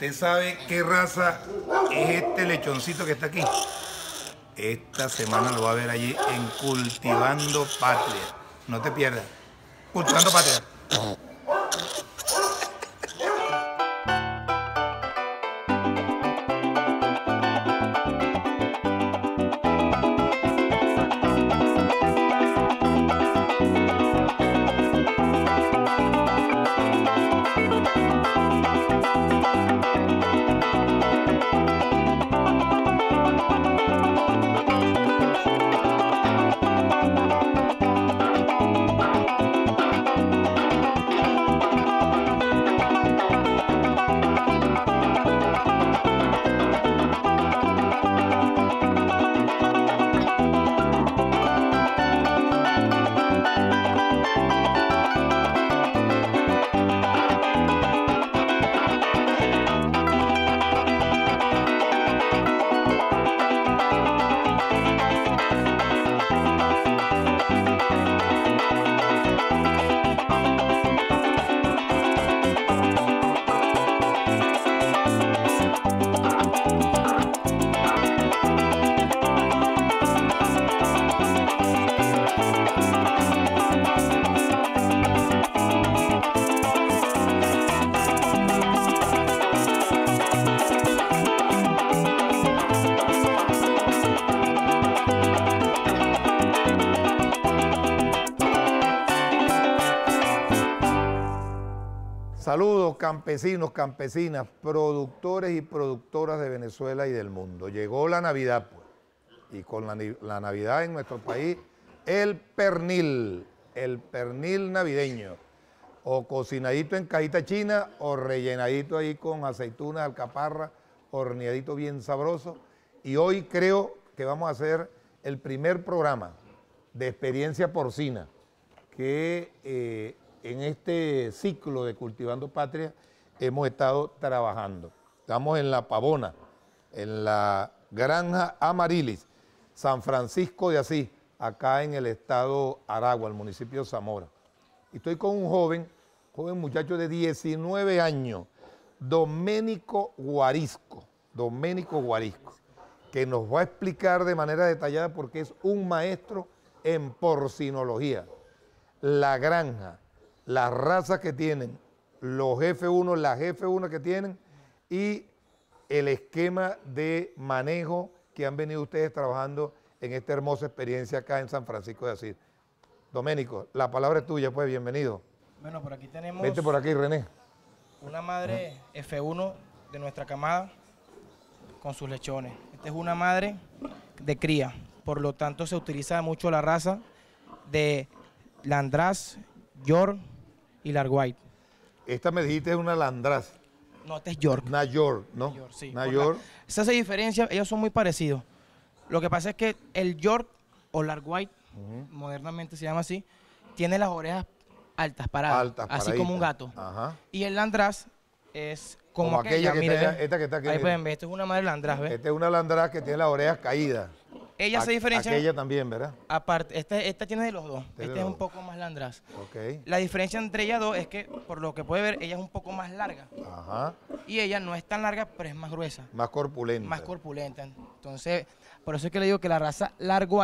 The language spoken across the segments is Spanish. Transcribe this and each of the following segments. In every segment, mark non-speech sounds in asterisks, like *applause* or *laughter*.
¿Usted sabe qué raza es este lechoncito que está aquí? Esta semana lo va a ver allí en Cultivando Patria. No te pierdas. Cultivando Patria. campesinos, campesinas, productores y productoras de Venezuela y del mundo. Llegó la Navidad, pues, y con la, Navidad en nuestro país, el pernil, el pernil navideño, o cocinadito en cajita china, o rellenadito ahí con aceituna, alcaparra, horneadito bien sabroso. Y hoy creo que vamos a hacer el primer programa de experiencia porcina, que eh, en este ciclo de Cultivando Patria hemos estado trabajando. Estamos en La Pavona, en la Granja Amarilis, San Francisco de Asís, acá en el estado Aragua, el municipio de Zamora. Y estoy con un joven, joven muchacho de 19 años, Doménico Guarisco, Doménico Guarisco, que nos va a explicar de manera detallada porque es un maestro en porcinología. La granja, las razas que tienen, los F1, las F1 que tienen y el esquema de manejo que han venido ustedes trabajando en esta hermosa experiencia acá en San Francisco de Asís. Doménico, la palabra es tuya, pues bienvenido. Bueno, por aquí tenemos... Vente por aquí, René. Una madre F1 de nuestra camada con sus lechones. Esta es una madre de cría, por lo tanto se utiliza mucho la raza de Landras, York, y White. Esta me dijiste es una Landraz. No, esta es York. Nayor, York, ¿no? York, sí. York. diferencia ellos son muy parecidos. Lo que pasa es que el York o Larguay, modernamente se llama así, tiene las orejas altas paradas, altas, así como un gato. Y el Landraz es como, aquella, aquella esta que está aquí. Ahí pueden ver, esto es una madre Landraz, ¿ves? Esta es una Landraz que tiene las orejas caídas. Ella se diferencia. ella también, ¿verdad? Aparte, esta, este tiene de los dos. Este, es un poco más landrás. La diferencia entre ellas dos es que, por lo que puede ver, ella es un poco más larga. Ajá. Y ella no es tan larga, pero es más gruesa. Más corpulenta. Más corpulenta. Entonces, por eso es que le digo que la raza Largo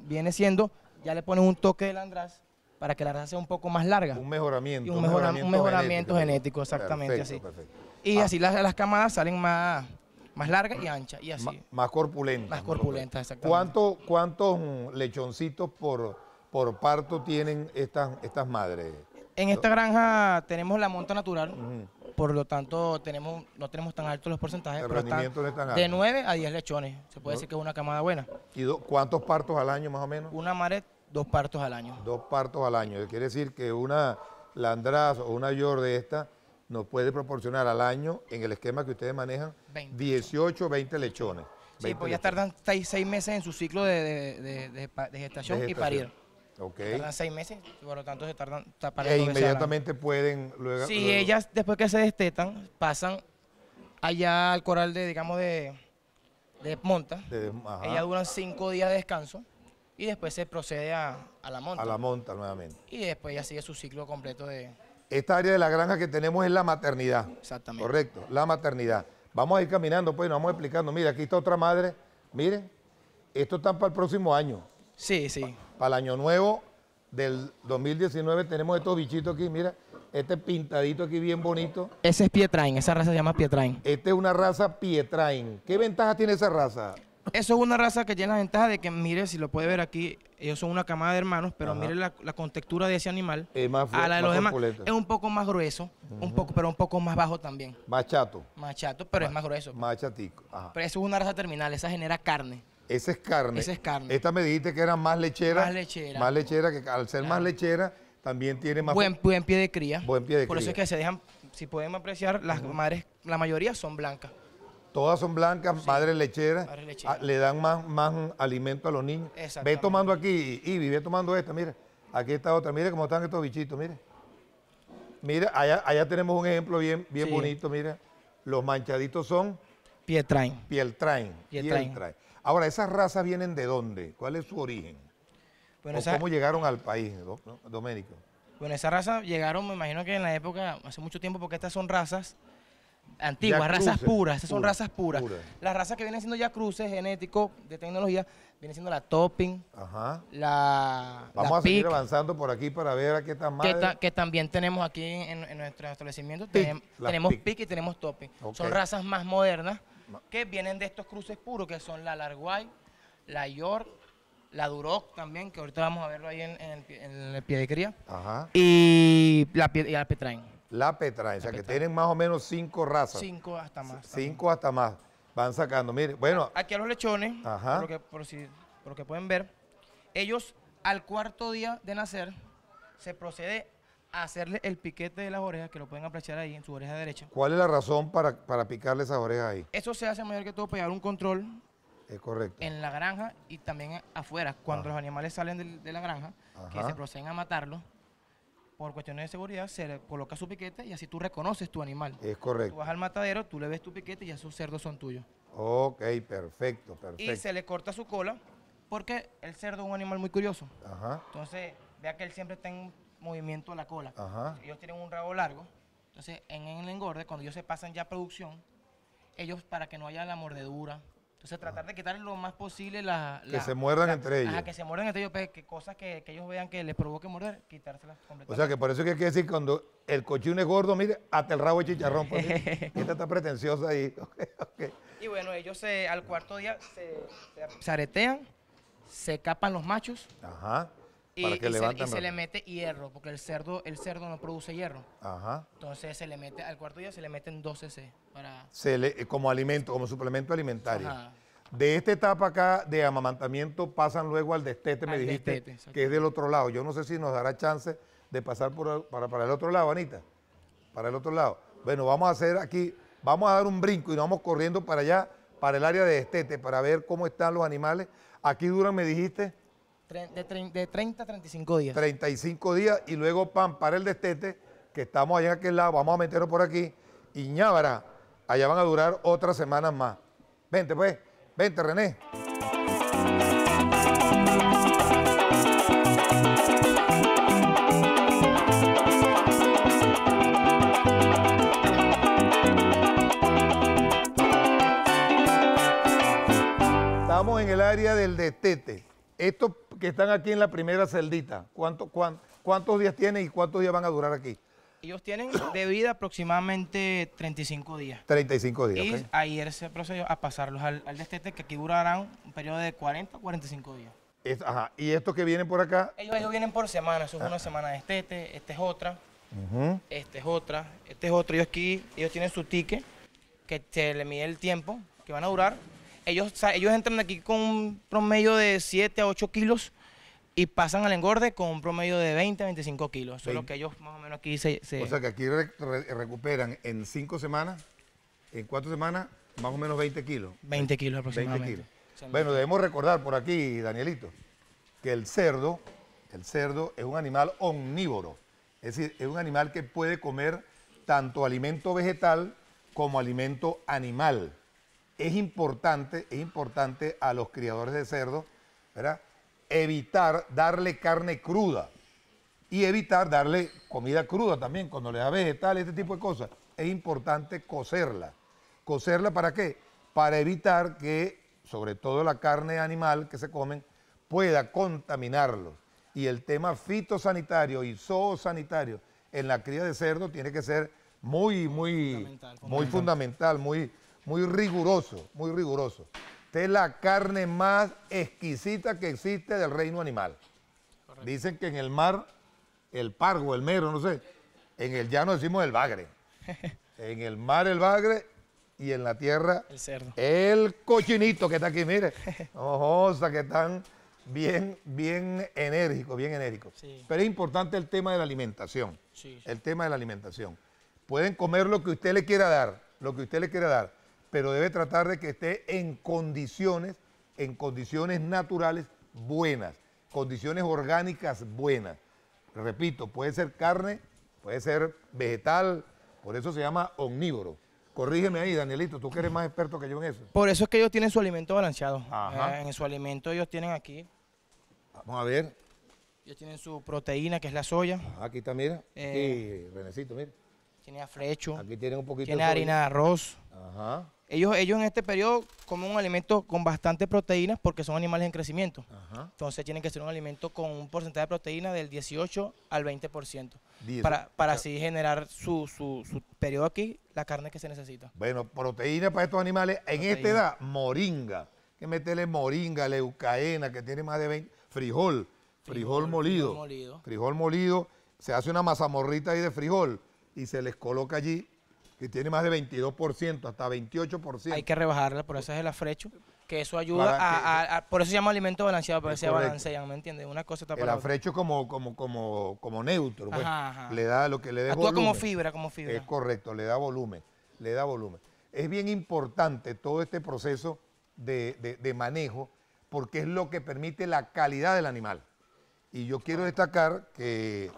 viene siendo, ya le ponen un toque de landrás para que la raza sea un poco más larga. Un mejoramiento. un, mejoramiento, genético, exactamente así. Perfecto. Y ah. así las, las camadas salen más más larga y ancha, y así. más corpulenta. Más corpulenta, exactamente. ¿Cuántos mm, lechoncitos por, por parto tienen estas, estas madres? En esta granja tenemos la monta natural, por lo tanto tenemos, no tenemos tan altos los porcentajes, pero de 9 a 10 lechones, se puede decir que es una camada buena. ¿Y cuántos partos al año más o menos? Una madre, dos partos al año. Dos partos al año, quiere decir que una landraz o una yor de esta nos puede proporcionar al año, en el esquema que ustedes manejan, 18 20 lechones. Sí, pues ya tardan seis meses en su ciclo de, gestación, y parir. Okay. Tardan seis meses, por lo tanto se tardan para E inmediatamente pueden luego... Sí, ellas después que se destetan, pasan allá al coral de, digamos, de, monta. ellas duran cinco días de descanso y después se procede a la monta. A la monta nuevamente. Y después ya sigue su ciclo completo de esta área de la granja que tenemos es la maternidad. Exactamente. Correcto, la maternidad. Vamos a ir caminando, pues, nos vamos explicando. Mira, aquí está otra madre. Miren, esto está para el próximo año. Sí, sí. para el año nuevo del 2019 tenemos estos bichitos aquí, mira. Este pintadito aquí bien bonito. Ese es Pietrain, esa raza se llama Pietrain. Esta es una raza Pietrain. ¿Qué ventaja tiene esa raza? eso es una raza que tiene la ventaja de que, mire, si lo puede ver aquí, ellos son una camada de hermanos, pero mire la, la, contextura de ese animal. Es más a de los Es un poco más grueso, un poco, pero un poco más bajo también. Más chato. Más pero es más grueso. Más chatico. Pero eso es una raza terminal, esa genera carne. Esa es carne. Esa es carne. Esta me dijiste que era más lechera. Más lechera. Más lechera, que al ser más lechera también tiene más... Buen, buen, pie de cría. Buen pie de Por eso es que se dejan, si pueden apreciar, las madres, la mayoría son blancas. Todas son blancas, madres lecheras, lechera. Ah, le dan más, más alimento a los niños. Ve tomando aquí, y ve tomando esta, mira. Aquí está otra, mira cómo están estos bichitos, mire. Mira, allá, tenemos un ejemplo bien, bien bonito, mira. Los manchaditos son... Pietrain. Pietrain. Pietrain. Ahora, ¿esas razas vienen de dónde? ¿Cuál es su origen? ¿Cómo llegaron al país, Doménico? Bueno, esas razas llegaron, me imagino que en la época, hace mucho tiempo, porque estas son razas Antiguas, razas puras, esas son razas puras. Las razas que vienen siendo ya cruces genéticos de tecnología, vienen siendo la topping, la Vamos a seguir avanzando por aquí para ver a qué tan que, que también tenemos aquí en, nuestro establecimiento, tenemos, Pic y tenemos topping. Son razas más modernas que vienen de estos cruces puros, que son la Larguay, la York, la Duroc también, que ahorita vamos a verlo ahí en, el, pie de cría, y la, y la Petrain. La petra, o sea que tienen más o menos cinco razas. Cinco hasta más. Cinco hasta más. Van sacando, mire, bueno. Aquí a los lechones, Por, lo que, pueden ver, ellos al cuarto día de nacer se procede a hacerle el piquete de las orejas, que lo pueden apreciar ahí en su oreja derecha. ¿Cuál es la razón para, para picarle esas orejas ahí? Eso se hace mayor que todo para llevar un control. Es correcto. En la granja y también afuera, cuando ah. los animales salen de, la granja, que se proceden a matarlo por cuestiones de seguridad, se le coloca su piquete y así tú reconoces tu animal. Es correcto. Tú vas al matadero, tú le ves tu piquete y esos cerdos son tuyos. Ok, perfecto, perfecto. Y se le corta su cola porque el cerdo es un animal muy curioso. Ajá. Entonces, vea que él siempre está en movimiento la cola. Ajá. Ellos tienen un rabo largo. Entonces, en el engorde, cuando ellos se pasan ya a producción, ellos, para que no haya la mordedura, entonces, tratar de quitar lo más posible las... La, que se muerdan entre ellos. Ajá, que se muerdan entre ellos, pues, que cosas que, ellos vean que les provoque morder, quitárselas completamente. O sea, que por eso es que hay que decir, cuando el cochino es gordo, mire, hasta el rabo de chicharrón. Pues, esta está pretenciosa ahí. *laughs* Y bueno, ellos se, al cuarto día se aretean, se capan los machos. Ajá. Y, se, le mete hierro, porque el cerdo, el cerdo no produce hierro. Entonces se le mete, al cuarto día se le meten 12 cc para... Eh, como alimento, como suplemento alimentario. De esta etapa acá de amamantamiento pasan luego al destete, me dijiste, que es del otro lado. Yo no sé si nos dará chance de pasar por, para, para el otro lado, Anita. Para el otro lado. Bueno, vamos a hacer aquí, vamos a dar un brinco y nos vamos corriendo para allá, para el área de destete, para ver cómo están los animales. Aquí duran, me dijiste, de, 30 a 35 días. 35 días y luego pan para el destete, que estamos allá en aquel lado, vamos a meterlo por aquí. Y ñábara, allá van a durar otras semanas más. Vente pues, vente René. Estamos en el área del destete. Esto que están aquí en la primera celdita? ¿Cuánto, ¿Cuántos días tienen y cuántos días van a durar aquí? Ellos tienen de vida aproximadamente 35 días. 35 días. Y ayer se procedió a pasarlos al, al, destete, que aquí durarán un periodo de 40 o 45 días. ajá. ¿Y estos que vienen por acá? Ellos, vienen por semana. Eso es una ah. semana de destete, esta es otra, esta es otra, este es otro. Ellos aquí, ellos tienen su ticket, que se le mide el tiempo que van a durar ellos, ellos entran aquí con un promedio de 7 a 8 kilos y pasan al engorde con un promedio de 20 a 25 kilos. Eso es lo que ellos más o menos aquí se... O sea que aquí recuperan en 5 semanas, en 4 semanas, más o menos 20 kilos. 20 kilos aproximadamente. 20 kilos. bueno, debemos recordar por aquí, Danielito, que el cerdo, el cerdo es un animal omnívoro. Es decir, es un animal que puede comer tanto alimento vegetal como alimento animal es importante, es importante a los criadores de cerdo, ¿verdad? Evitar darle carne cruda y evitar darle comida cruda también, cuando le da vegetales, este tipo de cosas. Es importante cocerla. ¿Cocerla para qué? Para evitar que, sobre todo la carne animal que se comen, pueda contaminarlos. Y el tema fitosanitario y zoosanitario en la cría de cerdo tiene que ser muy, muy muy, fundamental, muy muy riguroso, muy riguroso. Esta es la carne más exquisita que existe del reino animal. Dicen que en el mar, el pargo, el mero, no sé, en el llano decimos el bagre. *laughs* en el mar el bagre y en la tierra el cerdo. El cochinito que está aquí, mire. o *laughs* sea que están bien, bien enérgicos, bien enérgicos. Pero es importante el tema de la alimentación. El tema de la alimentación. Pueden comer lo que usted le quiera dar, lo que usted le quiera dar pero debe tratar de que esté en condiciones, en condiciones naturales buenas, condiciones orgánicas buenas. Repito, puede ser carne, puede ser vegetal, por eso se llama omnívoro. Corrígeme ahí, Danielito, tú que eres más experto que yo en eso. Por eso es que ellos tienen su alimento balanceado. Ajá. Eh, en su alimento ellos tienen aquí. Vamos a ver. Ellos tienen su proteína, que es la soya. aquí está, mira. Y eh, Renecito, mira. Tiene afrecho. Aquí tienen un poquito Tiene de harina de arroz. Ajá. Ellos, en este periodo comen un alimento con bastante proteínas porque son animales en crecimiento. Entonces tienen que ser un alimento con un porcentaje de proteína del 18 al 20%. Para, para así generar su, periodo aquí, la carne que se necesita. Bueno, proteína para estos animales. En esta edad, moringa. Que meterle moringa, leucaena, que tiene más de 20. Frijol, frijol, molido. Frijol molido. Frijol molido. Se hace una mazamorrita ahí de frijol y se les coloca allí que tiene más de 22%, hasta 28%. Hay que rebajarla, por eso es el afrecho, que eso ayuda a, Por eso se llama alimento balanceado, porque se balancean, ¿me entiendes? Una cosa está para El afrecho como, como, como, como neutro, pues, le da lo que le dé como fibra, como fibra. Es correcto, le da volumen, le da volumen. Es bien importante todo este proceso de, de, de manejo porque es lo que permite la calidad del animal. Y yo quiero destacar que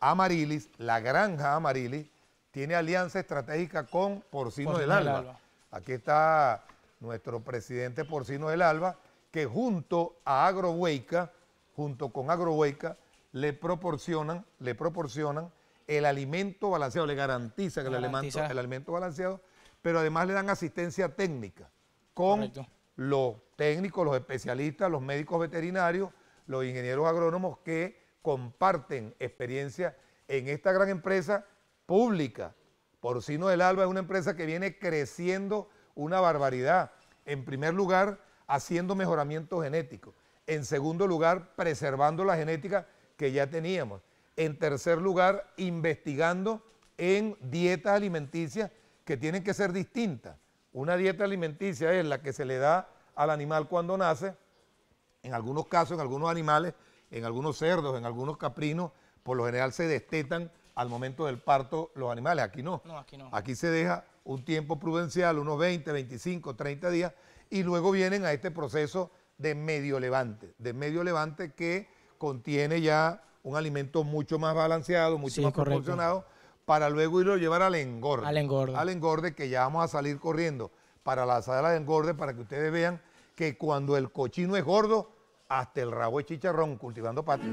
Amarilis, la granja Amarilis, tiene alianza estratégica con Porcino, del, Alba. Aquí está nuestro presidente Porcino del Alba, que junto a Agrohueca, junto con Agrohueca, le proporcionan, le proporcionan el alimento balanceado, le garantiza el, alimento, balanceado, pero además le dan asistencia técnica con los técnicos, los especialistas, los médicos veterinarios, los ingenieros agrónomos que comparten experiencia en esta gran empresa pública. Porcino del Alba es una empresa que viene creciendo una barbaridad. En primer lugar, haciendo mejoramiento genético. En segundo lugar, preservando la genética que ya teníamos. En tercer lugar, investigando en dietas alimenticias que tienen que ser distintas. Una dieta alimenticia es la que se le da al animal cuando nace, en algunos casos, en algunos animales, en algunos cerdos, en algunos caprinos, por lo general se destetan al momento del parto los animales. Aquí no. aquí se deja un tiempo prudencial, unos 20, 25, 30 días, y luego vienen a este proceso de medio levante, de medio levante que contiene ya un alimento mucho más balanceado, mucho más proporcionado, para luego irlo llevar al engorde. Al engorde. Al engorde, que ya vamos a salir corriendo para la sala de engorde, para que ustedes vean que cuando el cochino es gordo, hasta el rabo es chicharrón, cultivando patria.